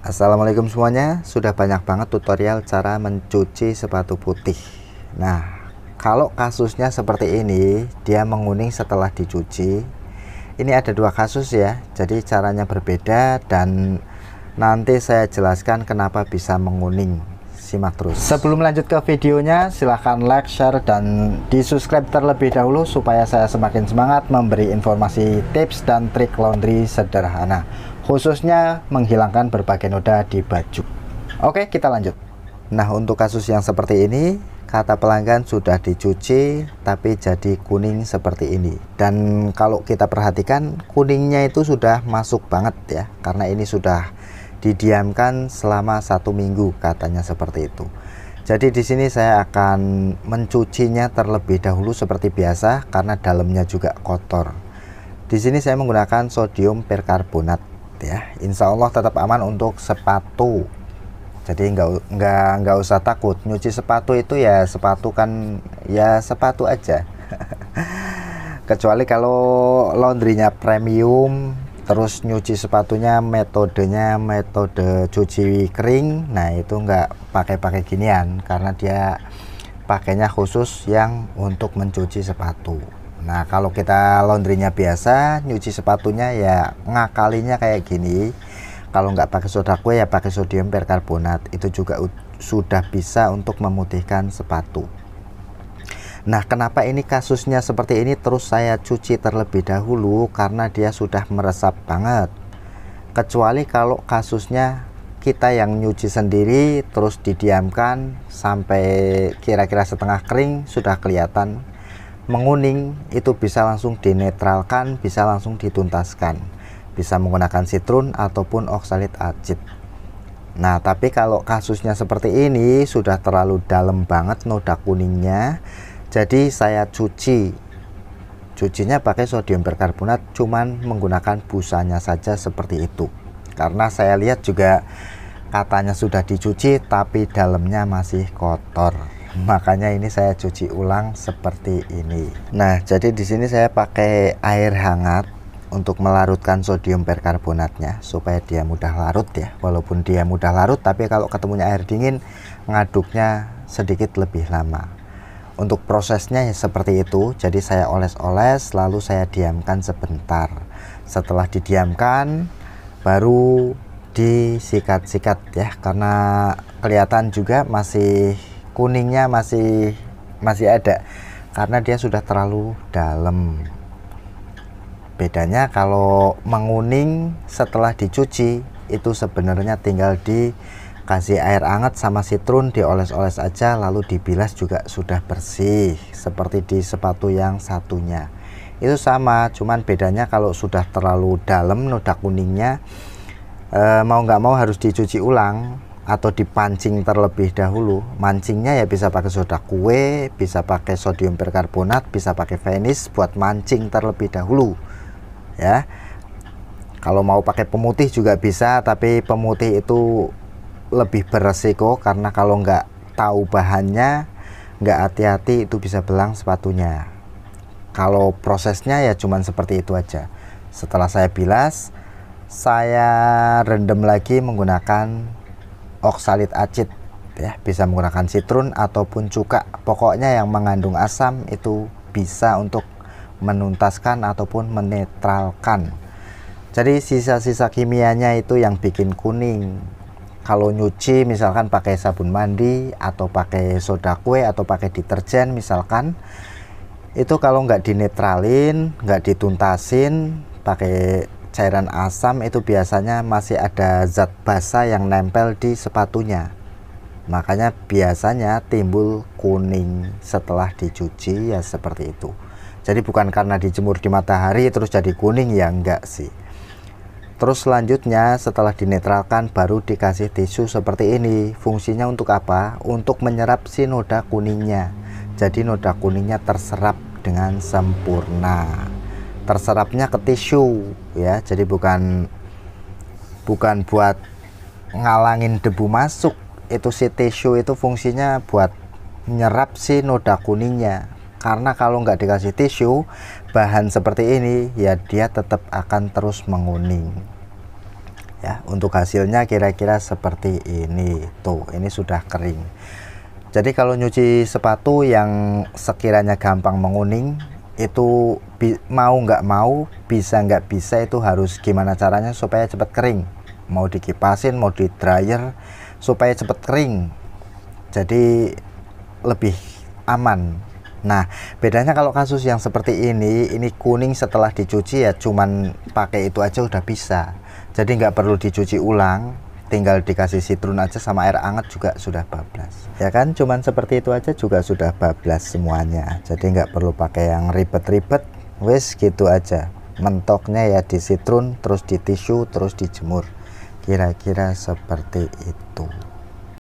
Assalamualaikum semuanya sudah banyak banget tutorial cara mencuci sepatu putih nah kalau kasusnya seperti ini dia menguning setelah dicuci ini ada dua kasus ya jadi caranya berbeda dan nanti saya jelaskan kenapa bisa menguning simak terus sebelum lanjut ke videonya silahkan like, share, dan di subscribe terlebih dahulu supaya saya semakin semangat memberi informasi tips dan trik laundry sederhana khususnya menghilangkan berbagai noda di baju. Oke, kita lanjut. Nah, untuk kasus yang seperti ini, kata pelanggan sudah dicuci tapi jadi kuning seperti ini. Dan kalau kita perhatikan, kuningnya itu sudah masuk banget ya, karena ini sudah didiamkan selama satu minggu, katanya seperti itu. Jadi di sini saya akan mencucinya terlebih dahulu seperti biasa karena dalamnya juga kotor. Di sini saya menggunakan sodium perkarbonat ya insya Allah tetap aman untuk sepatu jadi nggak nggak nggak usah takut nyuci sepatu itu ya sepatu kan ya sepatu aja kecuali kalau laundrynya premium terus nyuci sepatunya metodenya metode cuci kering nah itu nggak pakai-pakai ginian karena dia pakainya khusus yang untuk mencuci sepatu Nah, kalau kita laundrynya biasa, nyuci sepatunya ya ngakalinya kayak gini. Kalau nggak pakai soda kue ya pakai sodium perkarbonat. Itu juga sudah bisa untuk memutihkan sepatu. Nah, kenapa ini kasusnya seperti ini terus saya cuci terlebih dahulu karena dia sudah meresap banget. Kecuali kalau kasusnya kita yang nyuci sendiri terus didiamkan sampai kira-kira setengah kering sudah kelihatan menguning itu bisa langsung dinetralkan, bisa langsung dituntaskan. Bisa menggunakan sitrun ataupun oksalit acid. Nah, tapi kalau kasusnya seperti ini sudah terlalu dalam banget noda kuningnya. Jadi saya cuci. Cucinya pakai sodium perkarbonat cuman menggunakan busanya saja seperti itu. Karena saya lihat juga katanya sudah dicuci tapi dalamnya masih kotor makanya ini saya cuci ulang seperti ini nah jadi di sini saya pakai air hangat untuk melarutkan sodium perkarbonatnya supaya dia mudah larut ya walaupun dia mudah larut tapi kalau ketemunya air dingin ngaduknya sedikit lebih lama untuk prosesnya ya seperti itu jadi saya oles-oles lalu saya diamkan sebentar setelah didiamkan baru disikat-sikat ya karena kelihatan juga masih kuningnya masih masih ada karena dia sudah terlalu dalam bedanya kalau menguning setelah dicuci itu sebenarnya tinggal dikasih air hangat sama sitrun dioles-oles aja lalu dibilas juga sudah bersih seperti di sepatu yang satunya itu sama cuman bedanya kalau sudah terlalu dalam noda kuningnya eh, mau nggak mau harus dicuci ulang atau dipancing terlebih dahulu mancingnya ya bisa pakai soda kue bisa pakai sodium perkarbonat bisa pakai venis buat mancing terlebih dahulu ya kalau mau pakai pemutih juga bisa tapi pemutih itu lebih beresiko karena kalau nggak tahu bahannya nggak hati-hati itu bisa belang sepatunya kalau prosesnya ya cuman seperti itu aja setelah saya bilas saya rendam lagi menggunakan oksalit acid ya bisa menggunakan sitrun ataupun cuka pokoknya yang mengandung asam itu bisa untuk menuntaskan ataupun menetralkan jadi sisa-sisa kimianya itu yang bikin kuning kalau nyuci misalkan pakai sabun mandi atau pakai soda kue atau pakai deterjen misalkan itu kalau nggak dinetralin nggak dituntasin pakai cairan asam itu biasanya masih ada zat basa yang nempel di sepatunya. Makanya biasanya timbul kuning setelah dicuci ya seperti itu. Jadi bukan karena dijemur di matahari terus jadi kuning ya enggak sih. Terus selanjutnya setelah dinetralkan baru dikasih tisu seperti ini. Fungsinya untuk apa? Untuk menyerap si noda kuningnya. Jadi noda kuningnya terserap dengan sempurna terserapnya ke tisu ya jadi bukan bukan buat ngalangin debu masuk itu si tisu itu fungsinya buat menyerap si noda kuningnya karena kalau nggak dikasih tisu bahan seperti ini ya dia tetap akan terus menguning ya untuk hasilnya kira-kira seperti ini tuh ini sudah kering jadi kalau nyuci sepatu yang sekiranya gampang menguning itu mau nggak mau bisa nggak bisa itu harus gimana caranya supaya cepat kering mau dikipasin mau di dryer supaya cepat kering jadi lebih aman Nah, bedanya kalau kasus yang seperti ini, ini kuning setelah dicuci ya cuman pakai itu aja udah bisa. Jadi nggak perlu dicuci ulang, tinggal dikasih sitrun aja sama air hangat juga sudah bablas ya kan cuman seperti itu aja juga sudah bablas semuanya jadi nggak perlu pakai yang ribet-ribet wes gitu aja mentoknya ya di sitrun terus di tisu terus dijemur kira-kira seperti itu